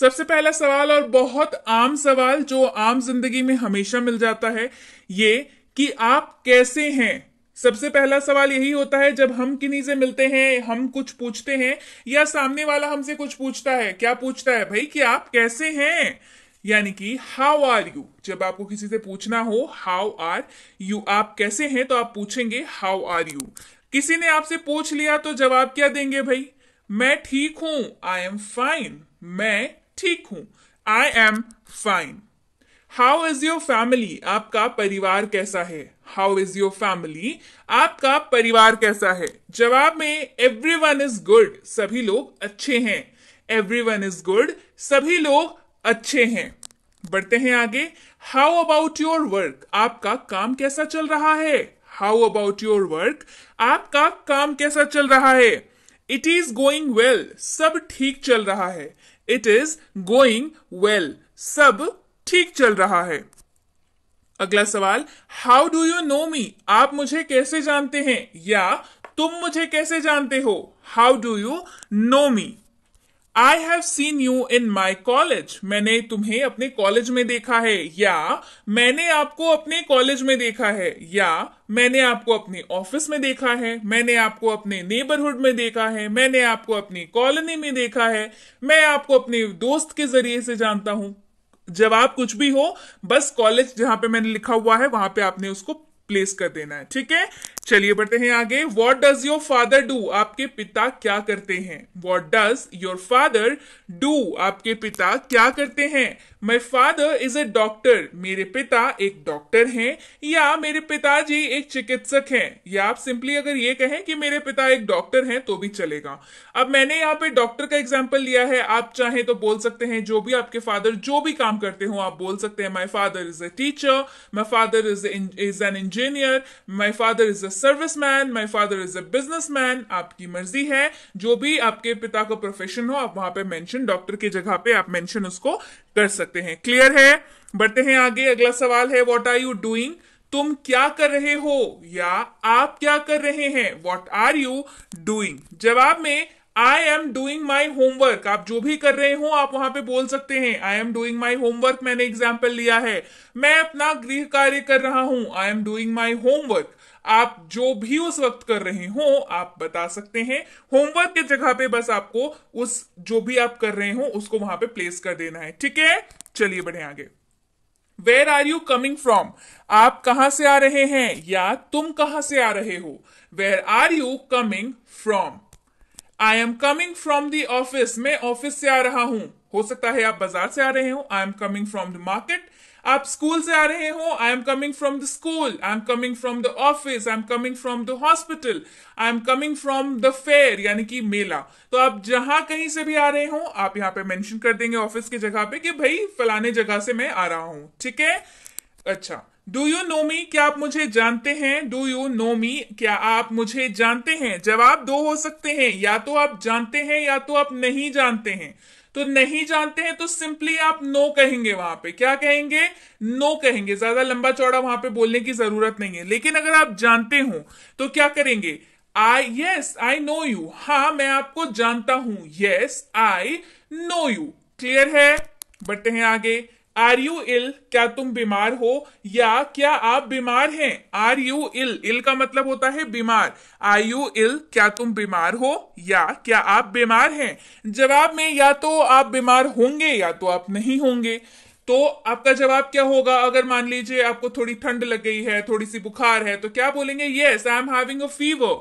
सबसे पहला सवाल और बहुत आम सवाल जो आम जिंदगी में हमेशा मिल जाता है ये कि आप कैसे हैं सबसे पहला सवाल यही होता है जब हम किन्हीं से मिलते हैं हम कुछ पूछते हैं या सामने वाला हमसे कुछ पूछता है क्या पूछता है भाई कि आप कैसे हैं यानी कि हाउ आर यू जब आपको किसी से पूछना हो हाउ आर यू आप कैसे हैं तो आप पूछेंगे हाउ आर यू किसी ने आपसे पूछ लिया तो जवाब क्या देंगे भाई मैं ठीक हूं आई एम फाइन मैं ठीक हूं I am fine how is your family आपका परिवार कैसा है हाउ इज योर फैमिली आपका परिवार कैसा है जवाब में एवरी वन इज गुड सभी लोग अच्छे हैं एवरी वन इज गुड सभी लोग अच्छे हैं बढ़ते हैं आगे हाउ अबाउट योर वर्क आपका काम कैसा चल रहा है हाउ अबाउट योर वर्क आपका काम कैसा चल रहा है इट इज गोइंग वेल सब ठीक चल रहा है इट इज गोइंग वेल सब ठीक चल रहा है अगला सवाल how do you know me आप मुझे कैसे जानते हैं या तुम मुझे कैसे जानते हो how do you know me I have seen you in my college मैंने तुम्हें अपने कॉलेज में देखा है या मैंने आपको अपने कॉलेज में देखा है या मैंने आपको अपने ऑफिस में देखा है मैंने आपको अपने नेबरहुड में देखा है मैंने आपको अपनी कॉलोनी में देखा है मैं आपको अपने दोस्त के जरिए से जानता हूं जवाब कुछ भी हो बस कॉलेज जहां पे मैंने लिखा हुआ है वहां पे आपने उसको प्लेस कर देना है ठीक है चलिए बढ़ते हैं आगे what does your father do आपके पिता क्या करते हैं what does your father do आपके पिता क्या करते हैं my father is a doctor मेरे पिता एक डॉक्टर हैं या मेरे पिताजी एक चिकित्सक हैं या आप सिंपली अगर ये कहें कि मेरे पिता एक डॉक्टर हैं तो भी चलेगा अब मैंने यहाँ पे डॉक्टर का एग्जाम्पल लिया है आप चाहें तो बोल सकते हैं जो भी आपके फादर जो भी काम करते हो आप बोल सकते हैं my father is a teacher my father is is an engineer my father is a service man my father is a man आपकी मर्जी है जो भी आपके पिता का प्रोफेशन हो आप वहां पे मेंशन डॉक्टर की जगह पे आप मेंशन उसको कर सकते हैं क्लियर है बढ़ते हैं आगे अगला सवाल है व्हाट आर यू डूइंग तुम क्या कर रहे हो या आप क्या कर रहे हैं व्हाट आर यू डूइंग जवाब में I am doing my homework आप जो भी कर रहे हो आप वहां पे बोल सकते हैं I am doing my homework मैंने एग्जाम्पल लिया है मैं अपना गृह कार्य कर रहा हूं I am doing my homework आप जो भी उस वक्त कर रहे हो आप बता सकते हैं होमवर्क की जगह पे बस आपको उस जो भी आप कर रहे हो उसको वहां पे प्लेस कर देना है ठीक है चलिए बढ़े आगे where are you coming from आप कहां से आ रहे हैं या तुम कहां से आ रहे हो where are you coming from I am coming from the office मैं ऑफिस से आ रहा हूं हो सकता है आप बाजार से आ रहे हो I am coming from the market आप स्कूल से आ रहे हो I am coming from the school I am coming from the office I am coming from the hospital I am coming from the fair यानी कि मेला तो आप जहां कहीं से भी आ रहे हो आप यहाँ पे मेंशन कर देंगे ऑफिस की जगह पे कि भाई फलाने जगह से मैं आ रहा हूं ठीक है अच्छा डू यू नो मी क्या आप मुझे जानते हैं डू यू नो मी क्या आप मुझे जानते हैं जवाब दो हो सकते हैं या तो आप जानते हैं या तो आप नहीं जानते हैं तो नहीं जानते हैं तो सिंपली आप नो कहेंगे वहां पे क्या कहेंगे नो कहेंगे ज्यादा लंबा चौड़ा वहां पे बोलने की जरूरत नहीं है लेकिन अगर आप जानते हो तो क्या करेंगे I yes I know you हा मैं आपको जानता हूं yes I know you clear है बढ़ते हैं आगे आर यू इल क्या तुम बीमार हो या क्या आप बीमार हैं आर यू इल इल का मतलब होता है बीमार आर यू इल क्या तुम बीमार हो या क्या आप बीमार हैं जवाब में या तो आप बीमार होंगे या तो आप नहीं होंगे तो आपका जवाब क्या होगा अगर मान लीजिए आपको थोड़ी ठंड लग गई है थोड़ी सी बुखार है तो क्या बोलेंगे yes I am having a fever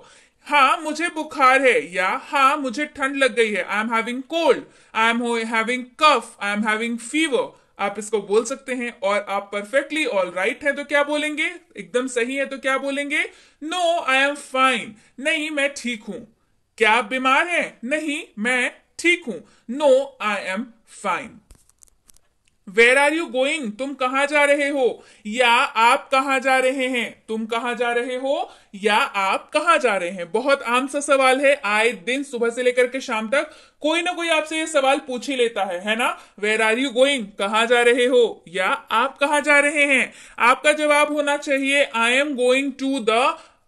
हाँ मुझे बुखार है या हाँ मुझे ठंड लग गई है I am having cold I am having cough I am having fever आप इसको बोल सकते हैं और आप परफेक्टली ऑल राइट है तो क्या बोलेंगे एकदम सही है तो क्या बोलेंगे नो आई एम फाइन नहीं मैं ठीक हूं क्या आप बीमार हैं नहीं मैं ठीक हूं no I am fine where are you going तुम कहां जा रहे हो या आप कहां जा रहे हैं तुम कहां जा रहे हो या आप कहां जा रहे हैं बहुत आम सा सवाल है आए दिन सुबह से लेकर के शाम तक कोई ना कोई आपसे ये सवाल पूछ ही लेता है है ना वेर आर यू गोइंग कहां जा रहे हो या आप कहां जा रहे हैं आपका जवाब होना चाहिए I am going to the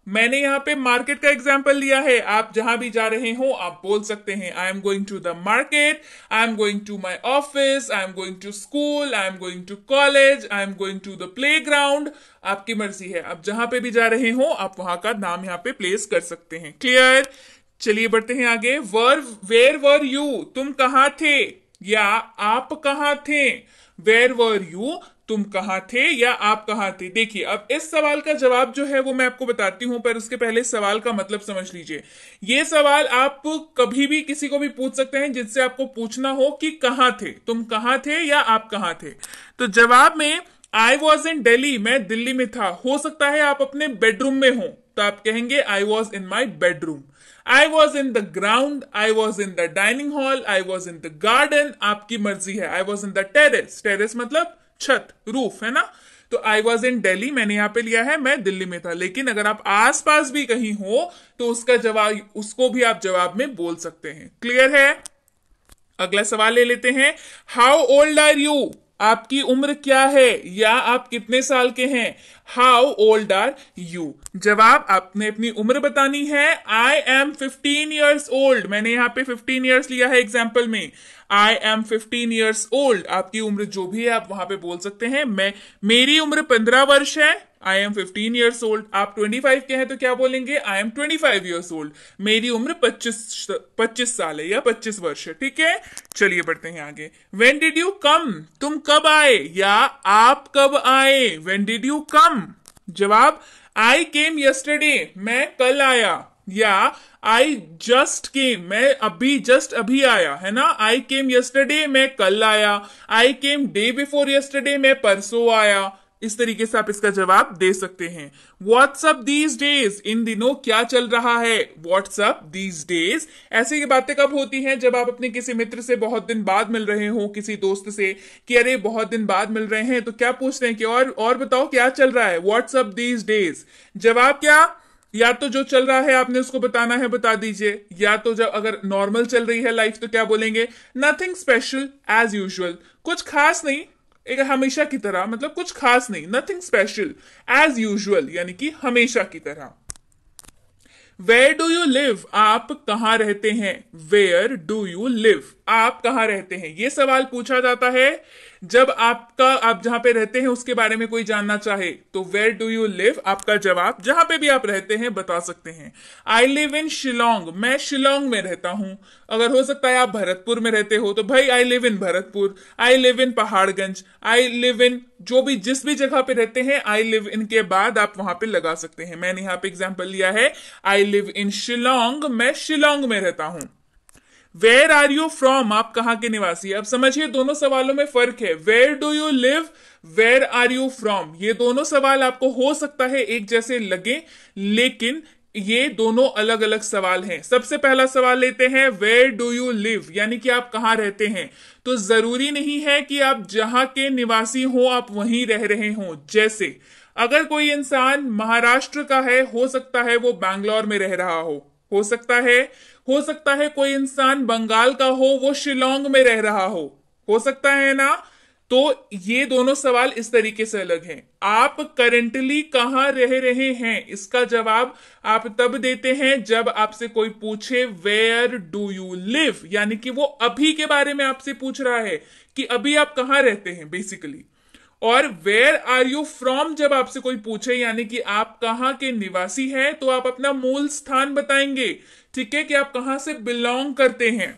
मैंने यहाँ पे मार्केट का एग्जाम्पल लिया है आप जहां भी जा रहे हो आप बोल सकते हैं I am going to the market I am going to my office I am going to school I am going to college I am going to the playground आपकी मर्जी है आप जहां पे भी जा रहे हो आप वहां का नाम यहाँ पे प्लेस कर सकते हैं क्लियर चलिए बढ़ते हैं आगे वर वेर वर यू तुम कहाँ थे या आप कहाँ थे वेर वर यू तुम कहाँ थे या आप कहाँ थे देखिए अब इस सवाल का जवाब जो है वो मैं आपको बताती हूं पर उसके पहले सवाल का मतलब समझ लीजिए ये सवाल आप कभी भी किसी को भी पूछ सकते हैं जिससे आपको पूछना हो कि कहाँ थे तुम कहाँ थे या आप कहाँ थे तो जवाब में आई वॉज इन डेली मैं दिल्ली में था हो सकता है आप अपने बेडरूम में हो तो आप कहेंगे I was in my bedroom I was in the ground I was in the dining hall I was in the garden आपकी मर्जी है I was in the terrace terrace मतलब छत रूफ है ना तो आई वॉज इन डेली मैंने यहाँ पे लिया है मैं दिल्ली में था लेकिन अगर आप आसपास भी कहीं हो तो उसका जवाब उसको भी आप जवाब में बोल सकते हैं क्लियर है अगला सवाल ले लेते हैं हाउ ओल्ड आर यू आपकी उम्र क्या है या आप कितने साल के हैं हाउ ओल्ड आर यू जवाब आपने अपनी उम्र बतानी है I am fifteen years old मैंने यहां पे फिफ्टीन ईयर्स लिया है एग्जाम्पल में I am fifteen years old आपकी उम्र जो भी है आप वहां पे बोल सकते हैं मैं मेरी उम्र पंद्रह वर्ष है I am fifteen years old आप ट्वेंटी फाइव के हैं तो क्या बोलेंगे I am twenty five years old मेरी उम्र पच्चीस पच्चीस साल है या पच्चीस वर्ष है ठीक है चलिए बढ़ते हैं आगे वेन डिड यू कम तुम कब आए या आप कब आए वेन डिड यू कम जवाब आई केम यस्टरडे मैं कल आया या आई जस्ट केम मैं अभी जस्ट अभी आया है ना आई केम यस्टरडे मैं कल आया I came day before yesterday मैं परसों आया इस तरीके से आप इसका जवाब दे सकते हैं व्हाट्सअप दीज डेज इन दिनों क्या चल रहा है व्हाट्सअप दीज डेज ऐसी की बातें कब होती हैं जब आप अपने किसी मित्र से बहुत दिन बाद मिल रहे हो किसी दोस्त से कि अरे बहुत दिन बाद मिल रहे हैं तो क्या पूछ रहे हैं कि और और बताओ क्या चल रहा है व्हाट्सअप दीज डेज जवाब क्या या तो जो चल रहा है आपने उसको बताना है बता दीजिए या तो जब अगर नॉर्मल चल रही है लाइफ तो क्या बोलेंगे नथिंग स्पेशल एज यूजल कुछ खास नहीं एक हमेशा की तरह मतलब कुछ खास नहीं नथिंग स्पेशल एज यूजल यानी कि हमेशा की तरह वेयर डू यू लिव आप कहां रहते हैं वेयर डू यू लिव आप कहां रहते हैं ये सवाल पूछा जाता है जब आपका आप जहां पे रहते हैं उसके बारे में कोई जानना चाहे तो वेर डू यू लिव आपका जवाब जहां पे भी आप रहते हैं बता सकते हैं आई लिव इन शिलोंग मैं शिलोंग में रहता हूं अगर हो सकता है आप भरतपुर में रहते हो तो भाई I live in Bharatpur I live in Paharganj I live in जो भी जिस भी जगह पे रहते हैं आई लिव इन के बाद आप वहां पे लगा सकते हैं मैंने यहां पे एग्जाम्पल लिया है आई लिव इन शिलोंग मैं शिलोंग में रहता हूं वेयर आर यू फ्रॉम आप कहाँ के निवासी अब समझिए दोनों सवालों में फर्क है where do you live where are you from ये दोनों सवाल आपको हो सकता है एक जैसे लगे लेकिन ये दोनों अलग अलग सवाल हैं सबसे पहला सवाल लेते हैं वेयर डू यू लिव यानी कि आप कहाँ रहते हैं तो जरूरी नहीं है कि आप जहां के निवासी हो आप वहीं रह रहे हो जैसे अगर कोई इंसान महाराष्ट्र का है हो सकता है वो बैंगलोर में रह रहा हो हो सकता है हो सकता है कोई इंसान बंगाल का हो वो शिलोंग में रह रहा हो हो सकता है ना तो ये दोनों सवाल इस तरीके से अलग हैं आप करंटली कहां रह रहे हैं इसका जवाब आप तब देते हैं जब आपसे कोई पूछे वेयर डू यू लिव यानी कि वो अभी के बारे में आपसे पूछ रहा है कि अभी आप कहाँ रहते हैं बेसिकली और वेयर आर यू फ्रॉम जब आपसे कोई पूछे यानी कि आप कहाँ के निवासी हैं तो आप अपना मूल स्थान बताएंगे ठीक है कि आप कहां से बिलोंग करते हैं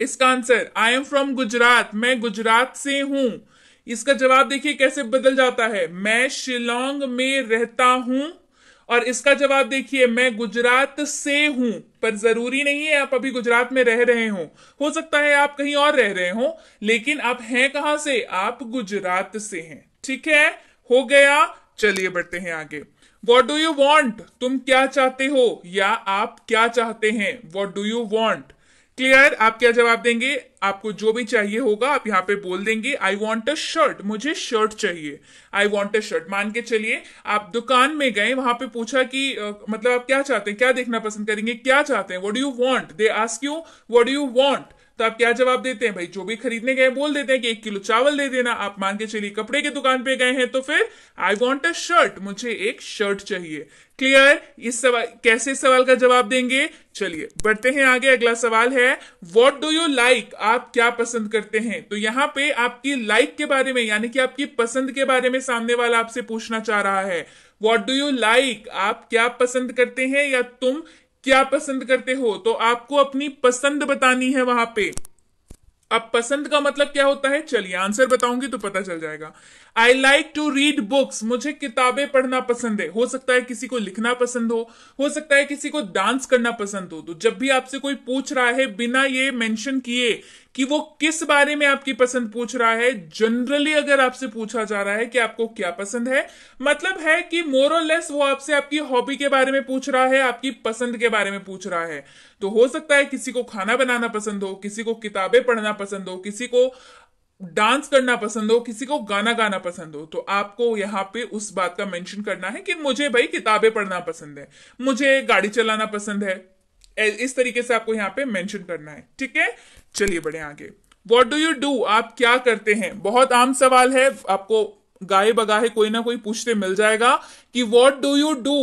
इसका answer I am from Gujarat मैं गुजरात से हूं इसका जवाब देखिए कैसे बदल जाता है मैं शिलोंग में रहता हूं और इसका जवाब देखिए मैं गुजरात से हूं पर जरूरी नहीं है आप अभी गुजरात में रह रहे हो हो सकता है आप कहीं और रह रहे हो लेकिन आप हैं कहां से आप गुजरात से हैं ठीक है हो गया चलिए बढ़ते हैं आगे वॉट डू यू वॉन्ट तुम क्या चाहते हो या आप क्या चाहते हैं what do you want clear आप क्या जवाब देंगे आपको जो भी चाहिए होगा आप यहाँ पे बोल देंगे आई वॉन्ट अ शर्ट मुझे शर्ट चाहिए आई वॉन्ट अ शर्ट मान के चलिए आप दुकान में गए वहां पे पूछा कि मतलब आप क्या चाहते हैं क्या देखना पसंद करेंगे क्या चाहते हैं what do you want they ask you what do you want तो आप क्या जवाब देते हैं भाई जो भी खरीदने गए बोल देते हैं कि एक किलो चावल दे देना आप मान के चलिए कपड़े की दुकान पे गए हैं तो फिर आई वॉन्ट अ शर्ट मुझे एक शर्ट चाहिए क्लियर इस सवाल कैसे इस सवाल का जवाब देंगे चलिए बढ़ते हैं आगे अगला सवाल है वॉट डू यू लाइक आप क्या पसंद करते हैं तो यहाँ पे आपकी लाइक like के बारे में यानी कि आपकी पसंद के बारे में सामने वाला आपसे पूछना चाह रहा है वॉट डू यू लाइक आप क्या पसंद करते हैं या तुम क्या पसंद करते हो तो आपको अपनी पसंद बतानी है वहां पे अब पसंद का मतलब क्या होता है चलिए आंसर बताऊंगी तो पता चल जाएगा I like to read books मुझे किताबें पढ़ना पसंद है हो सकता है किसी को लिखना पसंद हो हो सकता है किसी को डांस करना पसंद हो तो जब भी आपसे कोई पूछ रहा है बिना ये मेंशन किए कि वो किस बारे में आपकी पसंद पूछ रहा है जनरली अगर आपसे पूछा जा रहा है कि आपको क्या पसंद है मतलब है कि लेस वो आपसे आपकी हॉबी के बारे में पूछ रहा है आपकी पसंद के बारे में पूछ रहा है तो हो सकता है किसी को खाना बनाना पसंद हो किसी को किताबें पढ़ना पसंद हो किसी को डांस करना पसंद हो किसी को गाना गाना पसंद हो तो आपको यहाँ पे उस बात का मेंशन करना है कि मुझे भाई किताबें पढ़ना पसंद है मुझे गाड़ी चलाना पसंद है इस तरीके से आपको यहाँ पे मेंशन करना है ठीक है चलिए बड़े आगे वॉट डू यू डू आप क्या करते हैं बहुत आम सवाल है आपको गाये बगाहे कोई ना कोई पूछते मिल जाएगा कि वॉट डू यू डू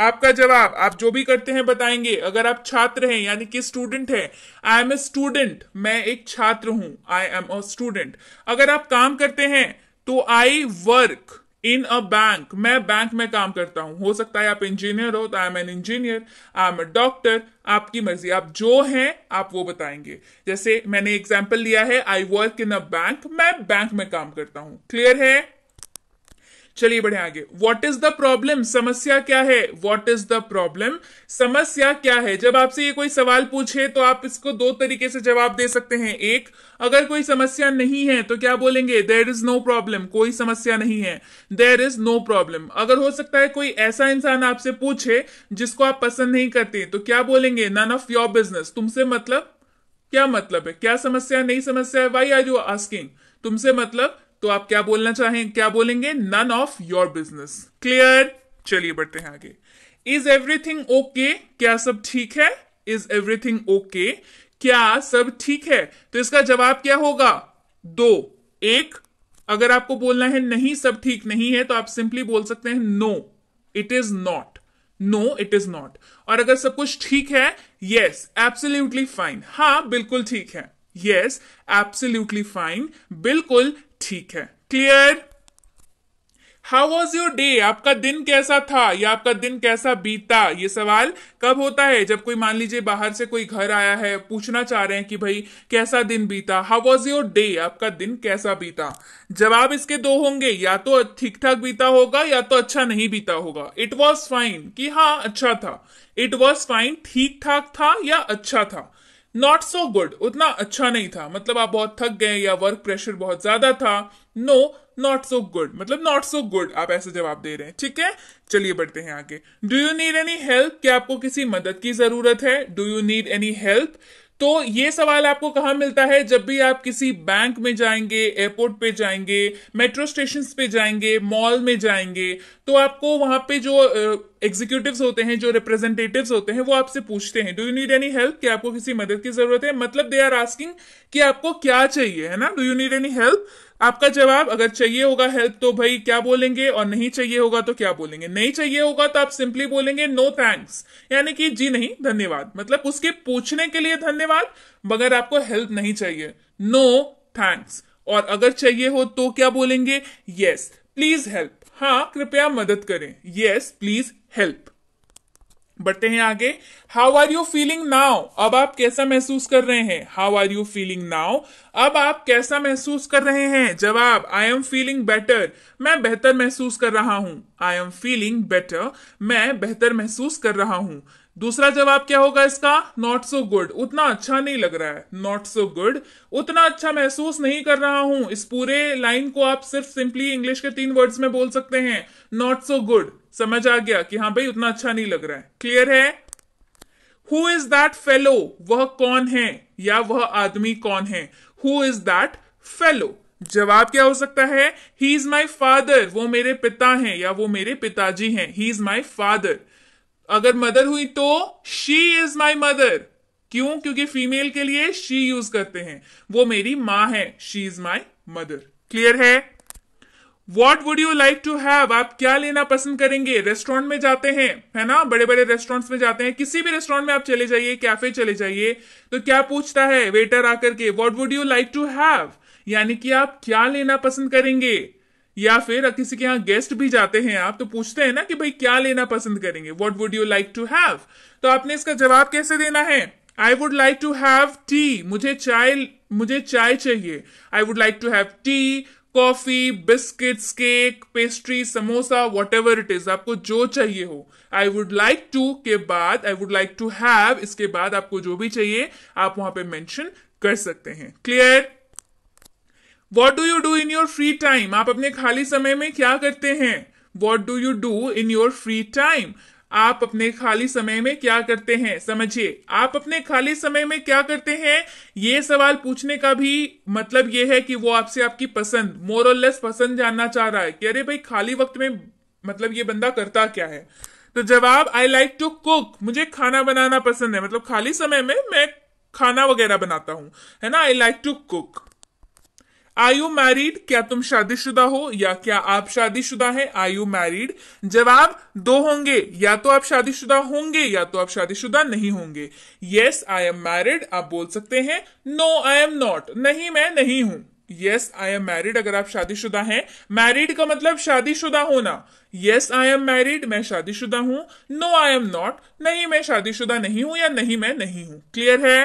आपका जवाब आप जो भी करते हैं बताएंगे अगर आप छात्र हैं यानी कि स्टूडेंट हैं आई एम ए स्टूडेंट मैं एक छात्र हूं आई एम अ स्टूडेंट अगर आप काम करते हैं तो I work in a bank मैं बैंक में काम करता हूं हो सकता है आप इंजीनियर हो तो I am an engineer I am a doctor आपकी मर्जी आप जो हैं आप वो बताएंगे जैसे मैंने एग्जाम्पल लिया है I work in a bank मैं बैंक में काम करता हूं क्लियर है चलिए बढ़े आगे व्हाट इज द प्रॉब्लम समस्या क्या है वॉट इज द प्रॉब्लम समस्या क्या है जब आपसे ये कोई सवाल पूछे तो आप इसको दो तरीके से जवाब दे सकते हैं एक अगर कोई समस्या नहीं है तो क्या बोलेंगे देर इज नो प्रॉब्लम कोई समस्या नहीं है देर इज नो प्रॉब्लम अगर हो सकता है कोई ऐसा इंसान आपसे पूछे जिसको आप पसंद नहीं करते तो क्या बोलेंगे नन ऑफ योर बिजनेस तुमसे मतलब क्या मतलब है क्या समस्या नहीं समस्या है वाई आर यू आस्किंग तुमसे मतलब तो आप क्या बोलना चाहें क्या बोलेंगे none of your business clear चलिए बढ़ते हैं आगे इज एवरीथिंग ओके क्या सब ठीक है इज एवरीथिंग ओके क्या सब ठीक है तो इसका जवाब क्या होगा दो एक अगर आपको बोलना है नहीं सब ठीक नहीं है तो आप सिंपली बोल सकते हैं no it is not no it is not और अगर सब कुछ ठीक है यस एब्सोल्यूटली फाइन हाँ बिल्कुल ठीक है यस एब्सोल्यूटली फाइन बिल्कुल ठीक है clear how was your day आपका दिन कैसा था या आपका दिन कैसा बीता ये सवाल कब होता है जब कोई मान लीजिए बाहर से कोई घर आया है पूछना चाह रहे हैं कि भाई कैसा दिन बीता हाउ वॉज योर डे आपका दिन कैसा बीता जवाब इसके दो होंगे या तो ठीक ठाक बीता होगा या तो अच्छा नहीं बीता होगा इट वॉज फाइन कि हाँ अच्छा था इट वॉज फाइन ठीक ठाक था या अच्छा था नॉट सो गुड उतना अच्छा नहीं था मतलब आप बहुत थक गए या वर्क प्रेशर बहुत ज्यादा था नो नॉट सो गुड मतलब नॉट सो गुड आप ऐसे जवाब दे रहे हैं ठीक है चलिए बढ़ते हैं आगे do you need any help क्या आपको किसी मदद की जरूरत है do you need any help तो ये सवाल आपको कहा मिलता है जब भी आप किसी बैंक में जाएंगे एयरपोर्ट पे जाएंगे मेट्रो स्टेशन पे जाएंगे मॉल में जाएंगे तो आपको वहां पे जो एग्जीक्यूटिव होते हैं जो रिप्रेजेंटेटिव होते हैं वो आपसे पूछते हैं do you need any help कि आपको किसी मदद की जरूरत है मतलब दे आर आस्किंग कि आपको क्या चाहिए है ना do you need any help आपका जवाब अगर चाहिए होगा हेल्प तो भाई क्या बोलेंगे और नहीं चाहिए होगा तो क्या बोलेंगे नहीं चाहिए होगा तो आप सिंपली बोलेंगे नो थैंक्स यानी कि जी नहीं धन्यवाद मतलब उसके पूछने के लिए धन्यवाद मगर आपको हेल्प नहीं चाहिए नो थैंक्स और अगर चाहिए हो तो क्या बोलेंगे यस प्लीज हेल्प हाँ कृपया मदद करें यस प्लीज हेल्प बढ़ते हैं आगे how are you feeling now अब आप कैसा महसूस कर रहे हैं how are you feeling now अब आप कैसा महसूस कर रहे हैं जवाब आई एम फीलिंग बेटर मैं बेहतर महसूस कर रहा हूं आई एम फीलिंग बेटर मैं बेहतर महसूस कर रहा हूं दूसरा जवाब क्या होगा इसका नॉट सो गुड उतना अच्छा नहीं लग रहा है नॉट सो गुड उतना अच्छा महसूस नहीं कर रहा हूं इस पूरे लाइन को आप सिर्फ सिंपली इंग्लिश के तीन वर्ड्स में बोल सकते हैं नॉट सो गुड समझ आ गया कि हाँ भाई उतना अच्छा नहीं लग रहा है क्लियर है हु इज दैट फेलो वह कौन है या वह आदमी कौन है हु इज दैट फेलो जवाब क्या हो सकता है ही इज माई फादर वो मेरे पिता हैं या वो मेरे पिताजी हैं ही इज माई फादर अगर मदर हुई तो शी इज माई मदर क्यों क्योंकि फीमेल के लिए शी यूज करते हैं वो मेरी माँ है she is my mother clear है what would you like to have आप क्या लेना पसंद करेंगे रेस्टोरेंट में जाते हैं है ना बड़े बड़े रेस्टोरेंट्स में जाते हैं किसी भी रेस्टोरेंट में आप चले जाइए कैफे चले जाइए तो क्या पूछता है वेटर आकर के what would you like to have यानी कि आप क्या लेना पसंद करेंगे या फिर किसी के यहाँ गेस्ट भी जाते हैं आप तो पूछते हैं ना कि भाई क्या लेना पसंद करेंगे what would you like to have तो आपने इसका जवाब कैसे देना है I would like to have tea मुझे चाय मुझे चाय चाहिए I would like to have tea coffee biscuits cake pastry samosa whatever it is आपको जो चाहिए हो आई वुड लाइक टू के बाद I would like to have इसके बाद आपको जो भी चाहिए आप वहां पे मेंशन कर सकते हैं clear what do you do in your free time आप अपने खाली समय में क्या करते हैं what do you do in your free time आप अपने खाली समय में क्या करते हैं समझिए आप अपने खाली समय में क्या करते हैं ये सवाल पूछने का भी मतलब ये है कि वो आपसे आपकी पसंद मोर और लेस पसंद जानना चाह रहा है कि अरे भाई खाली वक्त में मतलब ये बंदा करता क्या है तो जवाब आई लाइक टू कुक मुझे खाना बनाना पसंद है मतलब खाली समय में मैं खाना वगैरह बनाता हूं है ना I like to cook I you married क्या तुम शादीशुदा हो या क्या आप शादीशुदा हैं आई यू मैरिड जवाब दो होंगे या तो आप शादीशुदा होंगे या तो आप शादीशुदा नहीं होंगे यस आई एम मैरिड आप बोल सकते हैं नो आई एम नॉट नहीं मैं नहीं हूं यस आई एम मैरिड अगर आप शादीशुदा हैं मैरिड का मतलब शादीशुदा होना यस आई एम मैरिड मैं शादीशुदा हूं नो आई एम नॉट नहीं मैं शादीशुदा नहीं हूं या नहीं मैं नहीं हूं क्लियर है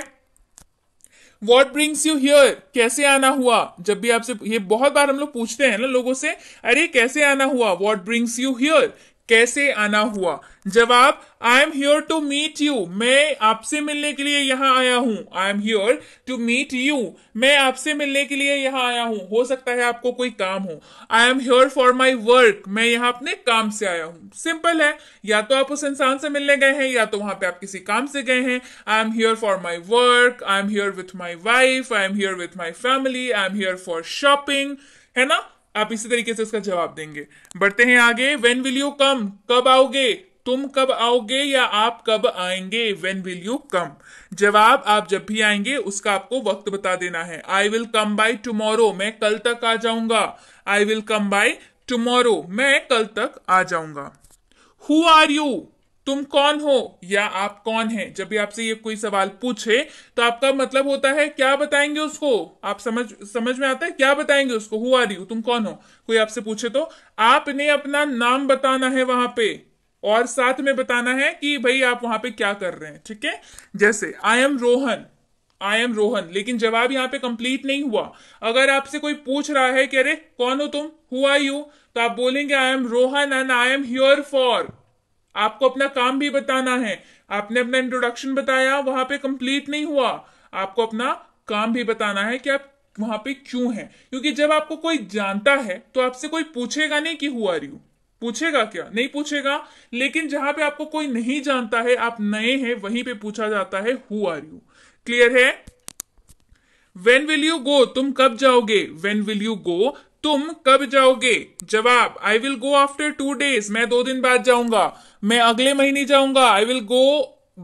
वॉट ब्रिंग्स यू हियर कैसे आना हुआ जब भी आपसे ये बहुत बार हम लोग पूछते हैं ना लोगों से अरे कैसे आना हुआ वॉट ब्रिंग्स यू हियर कैसे आना हुआ जवाब I am here to meet you मैं आपसे मिलने के लिए यहाँ आया हूँ I am here to meet you मैं आपसे मिलने के लिए यहाँ आया हूँ हो सकता है आपको कोई काम हो I am here for my work मैं यहाँ अपने काम से आया हूँ सिंपल है या तो आप उस इंसान से मिलने गए हैं या तो वहां पे आप किसी काम से गए हैं I am here for my work I am here with my wife I am here with my family I am here for shopping है ना आप इसी तरीके से उसका जवाब देंगे बढ़ते हैं आगे वेन विल यू कम कब आओगे तुम कब आओगे या आप कब आएंगे वेन विल यू कम जवाब आप जब भी आएंगे उसका आपको वक्त बता देना है I will come by tomorrow मैं कल तक आ जाऊंगा I will come by tomorrow मैं कल तक आ जाऊंगा हु आर यू तुम कौन हो या आप कौन हैं जब भी आपसे ये कोई सवाल पूछे तो आपका मतलब होता है क्या बताएंगे उसको आप समझ समझ में आता है क्या बताएंगे उसको हु आर यू तुम कौन हो कोई आपसे पूछे तो आपने अपना नाम बताना है वहां पे और साथ में बताना है कि भाई आप वहां पे क्या कर रहे हैं ठीक है जैसे I am Rohan I am Rohan लेकिन जवाब यहाँ पे कंप्लीट नहीं हुआ अगर आपसे कोई पूछ रहा है कि अरे कौन हो तुम हु आर यू तो आप बोलेंगे I am Rohan and I am here for आपको अपना काम भी बताना है आपने अपना इंट्रोडक्शन बताया वहां पे कंप्लीट नहीं हुआ आपको अपना काम भी बताना है कि आप वहां पे क्यों हैं क्योंकि जब आपको कोई जानता है तो आपसे कोई पूछेगा नहीं कि हुआ रही पूछेगा क्या नहीं पूछेगा लेकिन जहां पे आपको कोई नहीं जानता है आप नए हैं वहीं पे पूछा जाता है हु आर यू क्लियर है वेन विल यू गो तुम कब जाओगे वेन विल यू गो तुम कब जाओगे जवाब I will go after two days मैं दो दिन बाद जाऊंगा मैं अगले महीने जाऊंगा I will go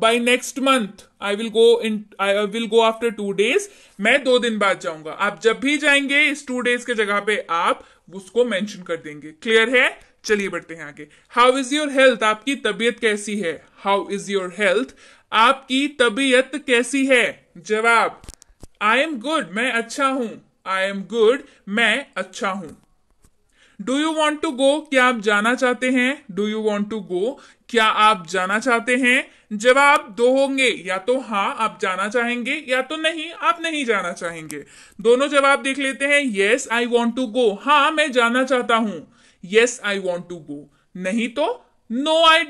by next month I will go in I will go after two days मैं दो दिन बाद जाऊंगा आप जब भी जाएंगे इस टू डेज के जगह पे आप उसको मेंशन कर देंगे क्लियर है चलिए बढ़ते हैं आगे हाउ इज योर हेल्थ आपकी तबीयत कैसी है हाउ इज योर हेल्थ आपकी तबीयत कैसी है जवाब आई एम गुड मैं अच्छा हूं आई एम गुड मैं अच्छा हूं do you want to go क्या आप जाना चाहते हैं do you want to go क्या आप जाना चाहते हैं जवाब दो होंगे या तो हाँ आप जाना चाहेंगे या तो नहीं आप नहीं जाना चाहेंगे दोनों जवाब देख लेते हैं yes I want to go हाँ मैं जाना चाहता हूं yes I want to go नहीं तो no I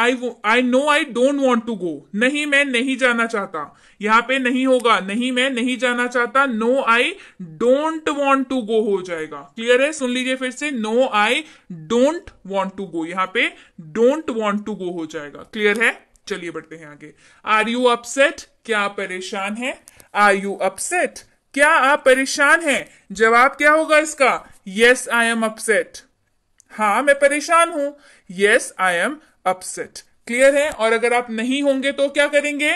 I I no I don't want to go नहीं मैं नहीं जाना चाहता यहां पे नहीं होगा नहीं मैं नहीं जाना चाहता no I don't want to go हो जाएगा क्लियर है सुन लीजिए फिर से no I don't want to go यहां पे डोंट वॉन्ट टू गो हो जाएगा क्लियर है चलिए बढ़ते हैं आगे आर यू अपसेट क्या परेशान है आर यू अपसेट क्या आप परेशान हैं जवाब क्या होगा इसका यस आई एम अपसेट हाँ मैं परेशान हूं yes I am upset clear है और अगर आप नहीं होंगे तो क्या करेंगे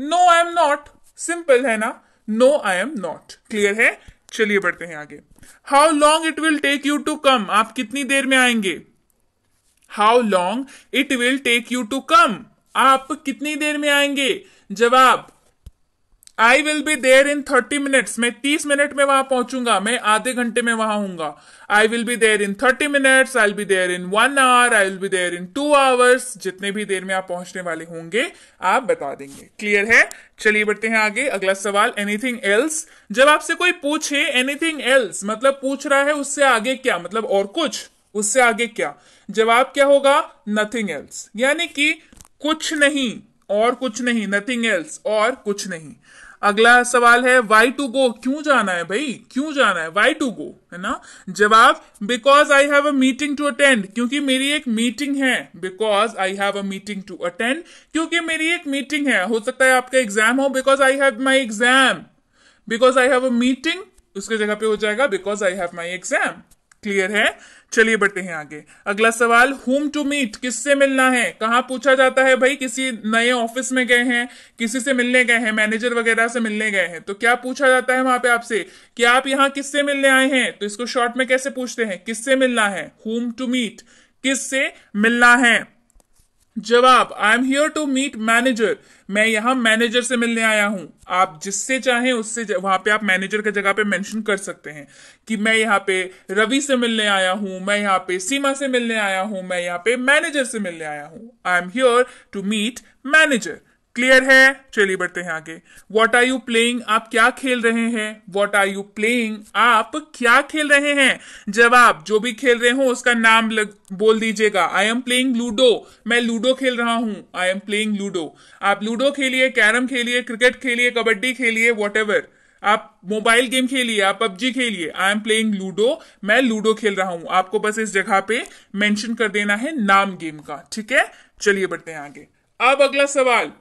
no I am not simple है ना no I am not clear है चलिए बढ़ते हैं आगे how long it will take you to come आप कितनी देर में आएंगे how long it will take you to come आप कितनी देर में आएंगे जवाब I will be there in thirty minutes मैं तीस मिनट में वहां पहुंचूंगा मैं आधे घंटे में वहां हूंगा I will be there in thirty minutes I will be there in one hour I will be there in two hours जितने भी देर में आप पहुंचने वाले होंगे आप बता देंगे क्लियर है चलिए बढ़ते हैं आगे अगला सवाल एनीथिंग एल्स जब आपसे कोई पूछे एनीथिंग एल्स मतलब पूछ रहा है उससे आगे क्या मतलब और कुछ उससे आगे क्या जवाब क्या होगा नथिंग एल्स यानी कि कुछ नहीं और कुछ नहीं नथिंग एल्स और कुछ नहीं अगला सवाल है वाई टू गो क्यों जाना है भाई क्यों जाना है वाई टू गो है ना जवाब because I have a meeting to attend क्योंकि मेरी एक मीटिंग है because I have a meeting to attend क्योंकि मेरी एक मीटिंग है हो सकता है आपका एग्जाम हो because I have my exam because I have a meeting उसके जगह पे हो जाएगा because I have my exam clear है चलिए बढ़ते हैं आगे अगला सवाल होम टू मीट किससे मिलना है कहाँ पूछा जाता है भाई किसी नए ऑफिस में गए हैं किसी से मिलने गए हैं मैनेजर वगैरह से मिलने गए हैं तो क्या पूछा जाता है वहां पे आपसे कि आप यहाँ किससे मिलने आए हैं तो इसको शॉर्ट में कैसे पूछते हैं किससे मिलना है होम टू मीट किससे मिलना है जवाब I am here to meet manager मैं यहां मैनेजर से मिलने आया हूं आप जिससे चाहें उससे वहां पे आप मैनेजर के जगह पे मेंशन कर सकते हैं कि मैं यहाँ पे रवि से मिलने आया हूं मैं यहाँ पे सीमा से मिलने आया हूं मैं यहाँ पे मैनेजर से मिलने आया हूं I am here to meet manager clear है चलिए बढ़ते हैं आगे वॉट आर यू प्लेइंग आप क्या खेल रहे हैं वॉट आर यू प्लेइंग आप क्या खेल रहे हैं जवाब जो भी खेल रहे हो उसका नाम लग, बोल दीजिएगा आई एम प्लेइंग लूडो मैं लूडो खेल रहा हूं आई एम प्लेइंग लूडो आप लूडो खेलिए कैरम खेलिए क्रिकेट खेलिए कबड्डी खेलिए वॉट आप मोबाइल गेम खेलिए आप पबजी खेलिए आई एम प्लेइंग लूडो मैं लूडो खेल रहा हूं आपको बस इस जगह पे मेंशन कर देना है नाम गेम का ठीक है चलिए बढ़ते हैं आगे अब अगला सवाल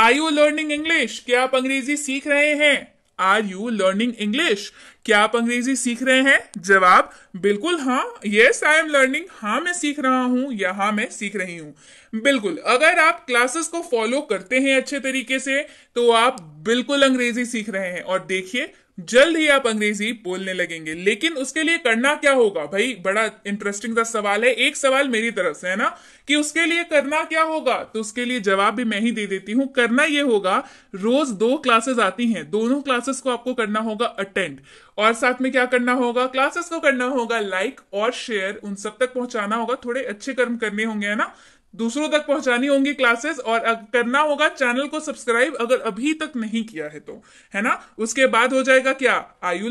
आर यू लर्निंग इंग्लिश क्या आप अंग्रेजी सीख रहे हैं आर यू लर्निंग इंग्लिश क्या आप अंग्रेजी सीख रहे हैं जवाब बिल्कुल हाँ येस आई एम लर्निंग हाँ मैं सीख रहा हूं या हाँ मैं सीख रही हूं बिल्कुल अगर आप क्लासेस को फॉलो करते हैं अच्छे तरीके से तो आप बिल्कुल अंग्रेजी सीख रहे हैं और देखिए जल्द ही आप अंग्रेजी बोलने लगेंगे लेकिन उसके लिए करना क्या होगा भाई बड़ा इंटरेस्टिंग सा सवाल है एक सवाल मेरी तरफ से है ना कि उसके लिए करना क्या होगा तो उसके लिए जवाब भी मैं ही दे देती हूं करना यह होगा रोज दो क्लासेस आती हैं दोनों क्लासेस को आपको करना होगा अटेंड और साथ में क्या करना होगा क्लासेस को करना होगा लाइक और शेयर उन सब तक पहुंचाना होगा थोड़े अच्छे कर्म करने होंगे है ना दूसरों तक पहुंचानी होंगी क्लासेस और करना होगा चैनल को सब्सक्राइब अगर अभी तक नहीं किया है तो है ना उसके बाद हो जाएगा क्या आयु